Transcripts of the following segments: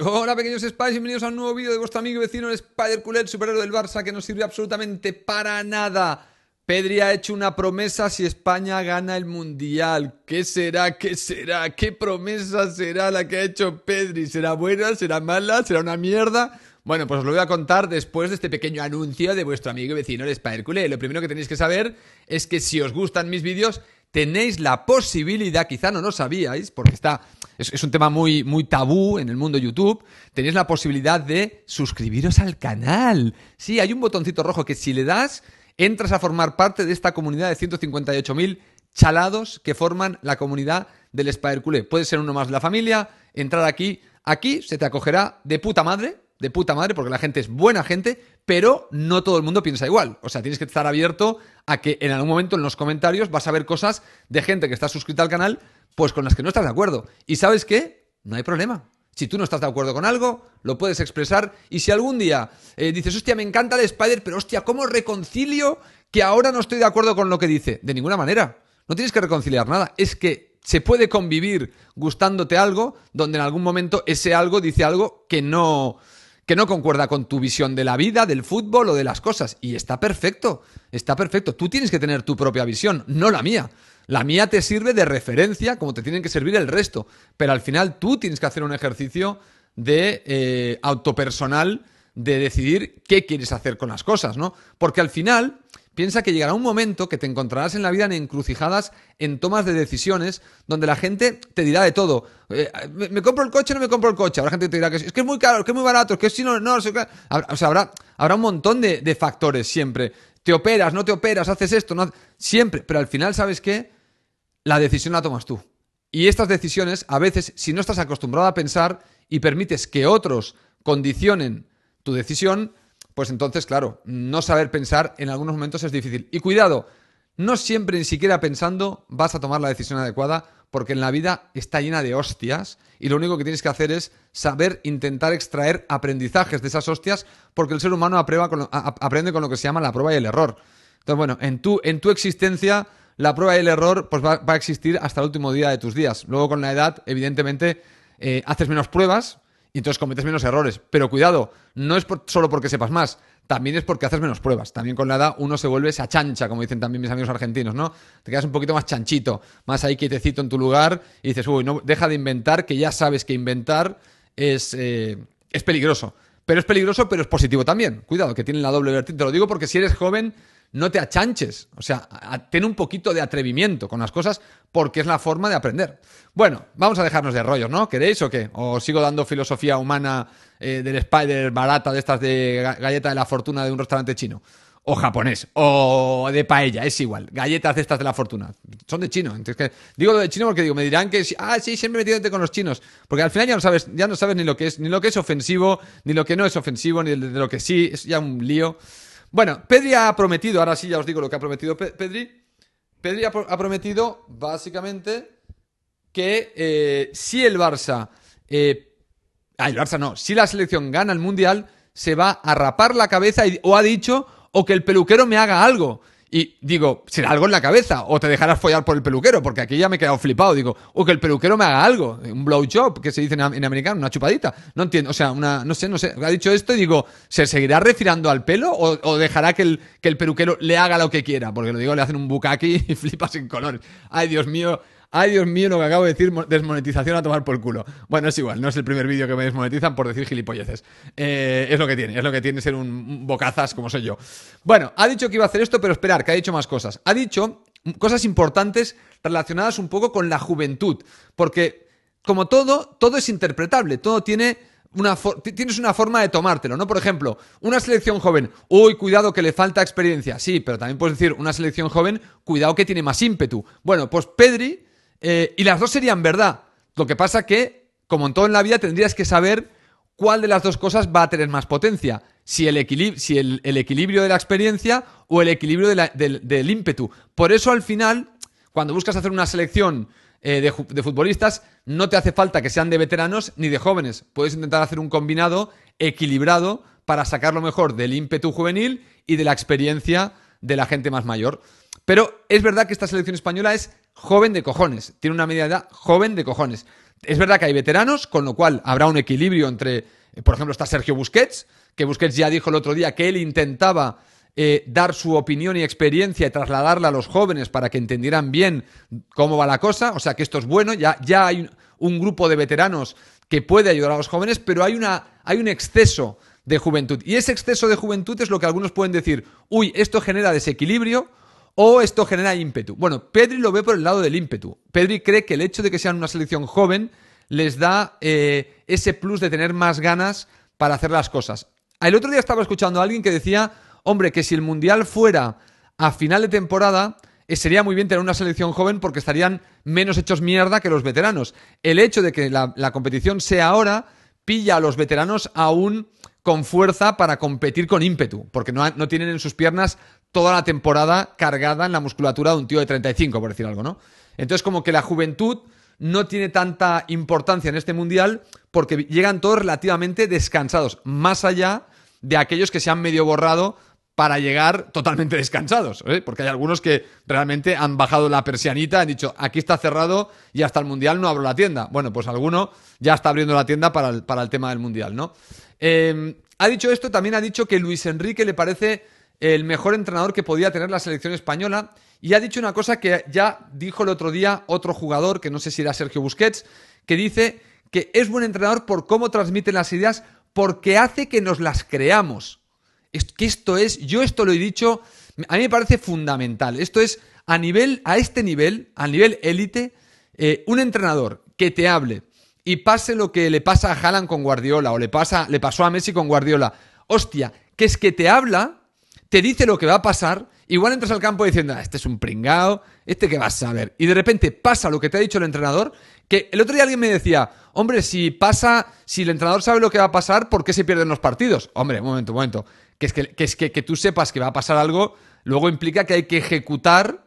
Hola pequeños Spies, bienvenidos a un nuevo vídeo de vuestro amigo y vecino el Spider el superhéroe del Barça que no sirve absolutamente para nada. Pedri ha hecho una promesa si España gana el Mundial. ¿Qué será? ¿Qué será? ¿Qué promesa será la que ha hecho Pedri? ¿Será buena? ¿Será mala? ¿Será una mierda? Bueno, pues os lo voy a contar después de este pequeño anuncio de vuestro amigo y vecino el Spider Lo primero que tenéis que saber es que si os gustan mis vídeos tenéis la posibilidad, quizá no lo sabíais, porque está, es, un tema muy, muy tabú en el mundo YouTube, tenéis la posibilidad de suscribiros al canal. Sí, hay un botoncito rojo que si le das, entras a formar parte de esta comunidad de 158.000 chalados que forman la comunidad del Spider Culé. Puedes ser uno más de la familia, entrar aquí. Aquí se te acogerá de puta madre, de puta madre, porque la gente es buena gente, pero no todo el mundo piensa igual. O sea, tienes que estar abierto a que en algún momento en los comentarios vas a ver cosas de gente que está suscrita al canal, pues con las que no estás de acuerdo. Y sabes qué? No hay problema. Si tú no estás de acuerdo con algo, lo puedes expresar. Y si algún día eh, dices, hostia, me encanta el Spider, pero hostia, ¿cómo reconcilio que ahora no estoy de acuerdo con lo que dice? De ninguna manera. No tienes que reconciliar nada. Es que se puede convivir gustándote algo donde en algún momento ese algo dice algo que no que no concuerda con tu visión de la vida, del fútbol o de las cosas. Y está perfecto, está perfecto. Tú tienes que tener tu propia visión, no la mía. La mía te sirve de referencia como te tienen que servir el resto. Pero al final tú tienes que hacer un ejercicio de eh, autopersonal de decidir qué quieres hacer con las cosas, ¿no? Porque al final, Piensa que llegará un momento que te encontrarás en la vida en encrucijadas, en tomas de decisiones, donde la gente te dirá de todo. Eh, ¿me, compro el coche o no me compro el coche? la gente te dirá que es que es muy caro, es que es muy barato, es que si no, no, o sea, habrá, habrá un montón de, factores siempre. Te operas, no te operas, haces esto, no siempre. Pero al final, ¿sabes qué? La decisión la tomas tú. Y estas decisiones, a veces, si no estás acostumbrado a pensar y permites que otros condicionen tu decisión, pues entonces, claro, no saber pensar en algunos momentos es difícil. Y cuidado, no siempre ni siquiera pensando vas a tomar la decisión adecuada porque en la vida está llena de hostias y lo único que tienes que hacer es saber intentar extraer aprendizajes de esas hostias porque el ser humano aprende con lo que se llama la prueba y el error. Entonces, bueno, en tu, en tu existencia la prueba y el error pues va, a existir hasta el último día de tus días. Luego con la edad, evidentemente, eh, haces menos pruebas y entonces cometes menos errores. Pero cuidado, no es solo porque sepas más, también es porque haces menos pruebas. También con la edad uno se vuelve esa chancha, como dicen también mis amigos argentinos, ¿no? Te quedas un poquito más chanchito, más ahí quietecito en tu lugar y dices, uy, no, deja de inventar, que ya sabes que inventar es, eh, es peligroso. Pero es peligroso, pero es positivo también. Cuidado, que tienen la doble vertiente. Te lo digo porque si eres joven, no te achanches. O sea, ten un poquito de atrevimiento con las cosas porque es la forma de aprender. Bueno, vamos a dejarnos de rollos, ¿no? ¿Queréis o qué? ¿O sigo dando filosofía humana eh, del Spider barata de estas de galleta de la fortuna de un restaurante chino? O japonés, o de paella, es igual. Galletas de estas de la fortuna. Son de chino. Entonces, que, digo de chino porque digo, me dirán que, ah, sí, siempre metiéndote con los chinos. Porque al final ya no sabes, ya no sabes ni lo que es, ni lo que es ofensivo, ni lo que no es ofensivo, ni de lo que sí, es ya un lío. Bueno, Pedri ha prometido, ahora sí ya os digo lo que ha prometido Pedri. Pedri ha, prometido, básicamente, que eh, si el Barça. Eh, ah, el Barça no. Si la selección gana el mundial, se va a rapar la cabeza o ha dicho, o que el peluquero me haga algo. Y digo, será algo en la cabeza o te dejarás follar por el peluquero, porque aquí ya me he quedado flipado. Digo, o que el peluquero me haga algo, un blowjob, que se dice en, americano, una chupadita. No entiendo, o sea, una, no sé, no sé. Ha dicho esto y digo, ¿se seguirá refirando al pelo o, dejará que el, que el peluquero le haga lo que quiera? Porque lo digo, le hacen un bucaki y flipas sin colores. Ay, Dios mío. Ay, Dios mío, lo que acabo de decir, desmonetización a tomar por culo. Bueno, es igual, no es el primer vídeo que me desmonetizan por decir gilipolleces. Eh, es lo que tiene, es lo que tiene ser un bocazas como soy yo. Bueno, ha dicho que iba a hacer esto, pero esperar, que ha dicho más cosas. Ha dicho cosas importantes relacionadas un poco con la juventud, porque como todo, todo es interpretable, todo tiene una tienes una forma de tomártelo, ¿no? Por ejemplo, una selección joven, uy, cuidado que le falta experiencia, sí, pero también puedes decir una selección joven, cuidado que tiene más ímpetu. Bueno, pues Pedri eh, y las dos serían verdad. Lo que pasa que, como en todo en la vida, tendrías que saber cuál de las dos cosas va a tener más potencia. Si el, equilibrio, si el, equilibrio de la experiencia o el equilibrio del, ímpetu. Por eso al final, cuando buscas hacer una selección eh, de, de futbolistas, no te hace falta que sean de veteranos ni de jóvenes. Puedes intentar hacer un combinado equilibrado para sacar lo mejor del ímpetu juvenil y de la experiencia de la gente más mayor. Pero es verdad que esta selección española es joven de cojones, tiene una media de edad joven de cojones. Es verdad que hay veteranos, con lo cual habrá un equilibrio entre, eh, por ejemplo, está Sergio Busquets, que Busquets ya dijo el otro día que él intentaba eh, dar su opinión y experiencia y trasladarla a los jóvenes para que entendieran bien cómo va la cosa. O sea que esto es bueno, ya, ya hay un, grupo de veteranos que puede ayudar a los jóvenes, pero hay, una, hay un exceso de juventud. Y ese exceso de juventud es lo que algunos pueden decir, uy, esto genera desequilibrio o esto genera ímpetu. Bueno, Pedri lo ve por el lado del ímpetu. Pedri cree que el hecho de que sean una selección joven les da eh, ese plus de tener más ganas para hacer las cosas. El otro día estaba escuchando a alguien que decía, hombre, que si el Mundial fuera a final de temporada, eh, sería muy bien tener una selección joven porque estarían menos hechos mierda que los veteranos. El hecho de que la, competición sea ahora pilla a los veteranos aún con fuerza para competir con ímpetu, porque no, no tienen en sus piernas toda la temporada cargada en la musculatura de un tío de 35, por decir algo, ¿no? Entonces, como que la juventud no tiene tanta importancia en este mundial porque llegan todos relativamente descansados, más allá de aquellos que se han medio borrado para llegar totalmente descansados, ¿eh? porque hay algunos que realmente han bajado la persianita, han dicho, aquí está cerrado y hasta el Mundial no abro la tienda. Bueno, pues alguno ya está abriendo la tienda para el, tema del Mundial, ¿no? Em, ha dicho esto, también ha dicho que Luis Enrique le parece el mejor entrenador que podía tener la selección española. Y ha dicho una cosa que ya dijo el otro día otro jugador, que no sé si era Sergio Busquets, que dice que es buen entrenador por cómo transmite las ideas, porque hace que nos las creamos. Es, que esto es, yo esto lo he dicho, a mí me parece fundamental. Esto es a nivel, a este nivel, a nivel élite, eh, un entrenador que te hable y pase lo que le pasa a Haaland con Guardiola o le, pasa, le pasó a Messi con Guardiola. Hostia, que es que te habla te dice lo que va a pasar, igual entras al campo diciendo, ah, este es un pringao, este que vas a saber. Y de repente pasa lo que te ha dicho el entrenador, que el otro día alguien me decía, hombre, si pasa, si el entrenador sabe lo que va a pasar, ¿por qué se pierden los partidos? Hombre, un momento, un momento. Que es que, es que, tú sepas que va a pasar algo, luego implica que hay que ejecutar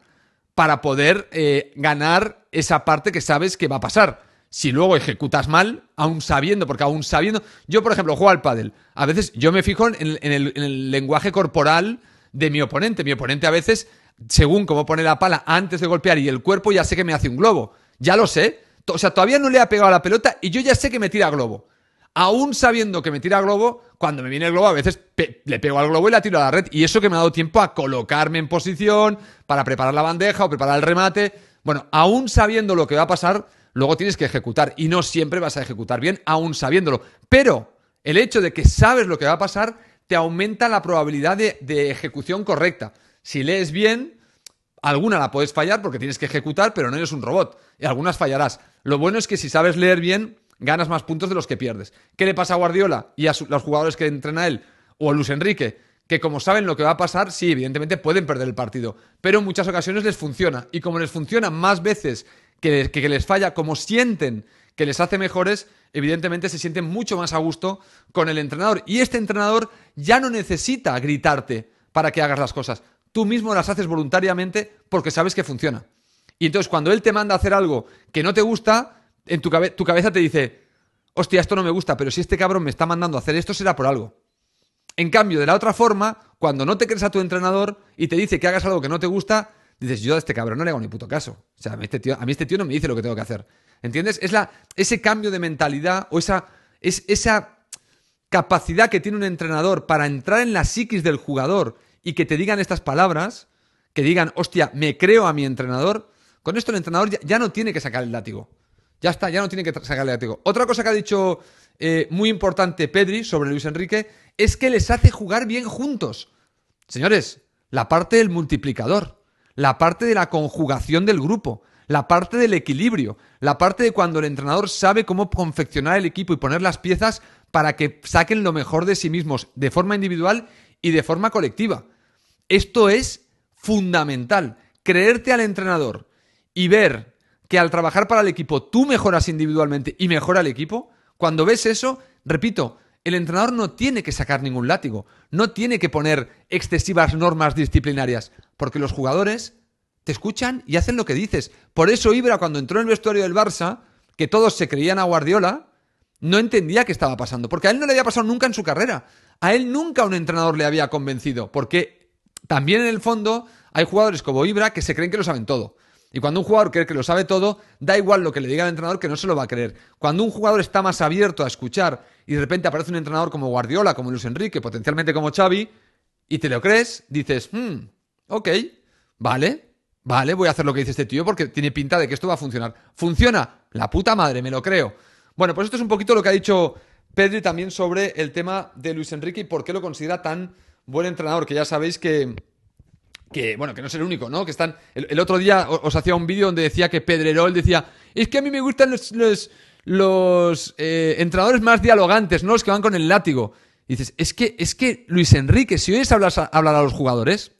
para poder eh, ganar esa parte que sabes que va a pasar si luego ejecutas mal, aún sabiendo, porque aún sabiendo, yo por ejemplo juego al pádel, a veces yo me fijo en, el, lenguaje corporal de mi oponente, mi oponente a veces, según cómo pone la pala antes de golpear y el cuerpo, ya sé que me hace un globo, ya lo sé, o sea, todavía no le ha pegado la pelota y yo ya sé que me tira globo. Aún sabiendo que me tira globo, cuando me viene el globo a veces le pego al globo y la tiro a la red. Y eso que me ha dado tiempo a colocarme en posición para preparar la bandeja o preparar el remate. Bueno, aún sabiendo lo que va a pasar, luego tienes que ejecutar y no siempre vas a ejecutar bien, aún sabiéndolo. Pero el hecho de que sabes lo que va a pasar te aumenta la probabilidad de, ejecución correcta. Si lees bien, alguna la puedes fallar porque tienes que ejecutar, pero no eres un robot y algunas fallarás. Lo bueno es que si sabes leer bien, ganas más puntos de los que pierdes. ¿Qué le pasa a Guardiola y a los jugadores que entrena él? O a Luis Enrique que como saben lo que va a pasar, sí, evidentemente pueden perder el partido, pero en muchas ocasiones les funciona. Y como les funciona más veces que, les, que, les falla, como sienten que les hace mejores, evidentemente se sienten mucho más a gusto con el entrenador. Y este entrenador ya no necesita gritarte para que hagas las cosas. Tú mismo las haces voluntariamente porque sabes que funciona. Y entonces cuando él te manda a hacer algo que no te gusta, en tu, tu cabeza te dice, hostia, esto no me gusta, pero si este cabrón me está mandando a hacer esto será por algo. En cambio, de la otra forma, cuando no te crees a tu entrenador y te dice que hagas algo que no te gusta, dices, yo a este cabrón no le hago ni puto caso. O sea, a mí este tío, a este no me dice lo que tengo que hacer. ¿Entiendes? Es la, ese cambio de mentalidad o esa, esa capacidad que tiene un entrenador para entrar en la psiquis del jugador y que te digan estas palabras, que digan, hostia, me creo a mi entrenador, con esto el entrenador ya, no tiene que sacar el látigo. Ya está, ya no tiene que sacar el látigo. Otra cosa que ha dicho eh, muy importante Pedri sobre Luis Enrique es que les hace jugar bien juntos. Señores, la parte del multiplicador, la parte de la conjugación del grupo, la parte del equilibrio, la parte de cuando el entrenador sabe cómo confeccionar el equipo y poner las piezas para que saquen lo mejor de sí mismos de forma individual y de forma colectiva. Esto es fundamental. Creerte al entrenador y ver que al trabajar para el equipo tú mejoras individualmente y mejora el equipo, cuando ves eso, repito, el entrenador no tiene que sacar ningún látigo, no tiene que poner excesivas normas disciplinarias, porque los jugadores te escuchan y hacen lo que dices. Por eso Ibra cuando entró en el vestuario del Barça, que todos se creían a Guardiola, no entendía qué estaba pasando, porque a él no le había pasado nunca en su carrera. A él nunca un entrenador le había convencido, porque también en el fondo hay jugadores como Ibra que se creen que lo saben todo. Y cuando un jugador cree que lo sabe todo, da igual lo que le diga el entrenador que no se lo va a creer. Cuando un jugador está más abierto a escuchar y de repente aparece un entrenador como Guardiola, como Luis Enrique, potencialmente como Xavi, y te lo crees, dices, hmm, ok, vale, vale, voy a hacer lo que dice este tío porque tiene pinta de que esto va a funcionar. Funciona, la puta madre, me lo creo. Bueno, pues esto es un poquito lo que ha dicho Pedri también sobre el tema de Luis Enrique y por qué lo considera tan buen entrenador, que ya sabéis que que, bueno, que no es el único, ¿no? Que están. El, otro día os, hacía un vídeo donde decía que Pedrerol decía: Es que a mí me gustan los, eh, entrenadores más dialogantes, ¿no? Los que van con el látigo. Y dices: Es que, es que Luis Enrique, si oyes hablar, hablar a los jugadores,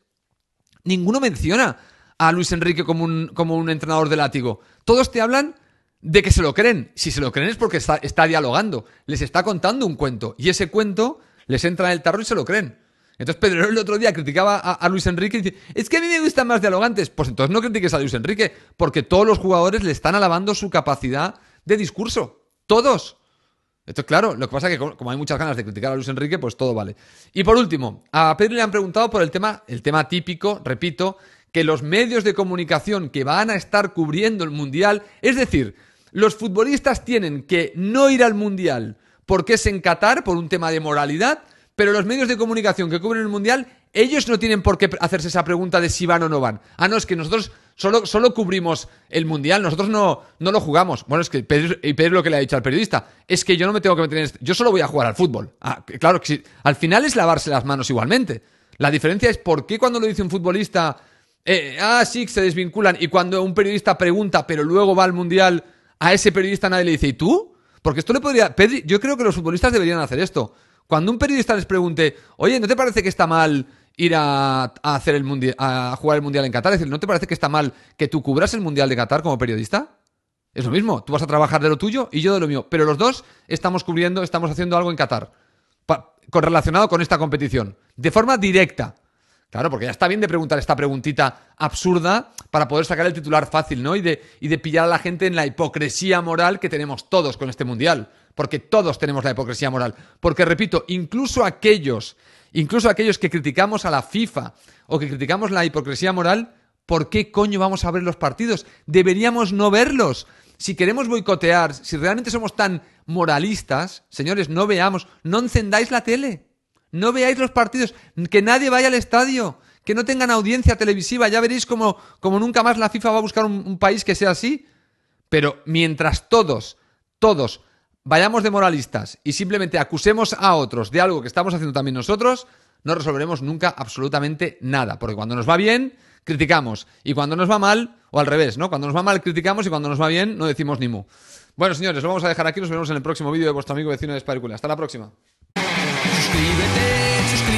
ninguno menciona a Luis Enrique como un, como un entrenador de látigo. Todos te hablan de que se lo creen. Si se lo creen es porque está, está dialogando, les está contando un cuento. Y ese cuento les entra en el tarro y se lo creen. Entonces Pedro el otro día criticaba a, Luis Enrique y dice, es que a mí me gustan más dialogantes. Pues entonces no critiques a Luis Enrique, porque todos los jugadores le están alabando su capacidad de discurso. Todos. Entonces, claro, lo que pasa es que como hay muchas ganas de criticar a Luis Enrique, pues todo vale. Y por último, a Pedro le han preguntado por el tema, el tema típico, repito, que los medios de comunicación que van a estar cubriendo el Mundial, es decir, los futbolistas tienen que no ir al Mundial porque es en Qatar por un tema de moralidad, pero los medios de comunicación que cubren el Mundial, ellos no tienen por qué hacerse esa pregunta de si van o no van. Ah, no, es que nosotros solo, solo cubrimos el Mundial, nosotros no, no lo jugamos. Bueno, es que Pedro, y lo que le ha dicho al periodista, es que yo no me tengo que meter en esto, yo solo voy a jugar al fútbol. Ah, claro, que al final es lavarse las manos igualmente. La diferencia es por qué cuando lo dice un futbolista, eh, ah, sí, se desvinculan, y cuando un periodista pregunta, pero luego va al Mundial, a ese periodista nadie le dice, ¿y tú? Porque esto le podría. Pedro, yo creo que los futbolistas deberían hacer esto. Cuando un periodista les pregunte, oye, ¿no te parece que está mal ir a, hacer el mundial, a jugar el mundial en Qatar? Es decir, ¿no te parece que está mal que tú cubras el mundial de Qatar como periodista? Es lo mismo, tú vas a trabajar de lo tuyo y yo de lo mío, pero los dos estamos cubriendo, estamos haciendo algo en Qatar, relacionado con esta competición, de forma directa. Claro, porque ya está bien de preguntar esta preguntita absurda para poder sacar el titular fácil, ¿no? Y de, y de pillar a la gente en la hipocresía moral que tenemos todos con este mundial porque todos tenemos la hipocresía moral. Porque, repito, incluso aquellos, incluso aquellos que criticamos a la FIFA o que criticamos la hipocresía moral, ¿por qué coño vamos a ver los partidos? Deberíamos no verlos. Si queremos boicotear, si realmente somos tan moralistas, señores, no veamos, no encendáis la tele, no veáis los partidos, que nadie vaya al estadio, que no tengan audiencia televisiva, ya veréis como, nunca más la FIFA va a buscar un país que sea así. Pero mientras todos, todos vayamos de moralistas y simplemente acusemos a otros de algo que estamos haciendo también nosotros, no resolveremos nunca absolutamente nada. Porque cuando nos va bien, criticamos. Y cuando nos va mal, o al revés, ¿no? Cuando nos va mal, criticamos y cuando nos va bien, no decimos ni mu. Bueno, señores, lo vamos a dejar aquí. Nos vemos en el próximo vídeo de vuestro amigo vecino de Espárcula. Hasta la próxima. Suscríbete,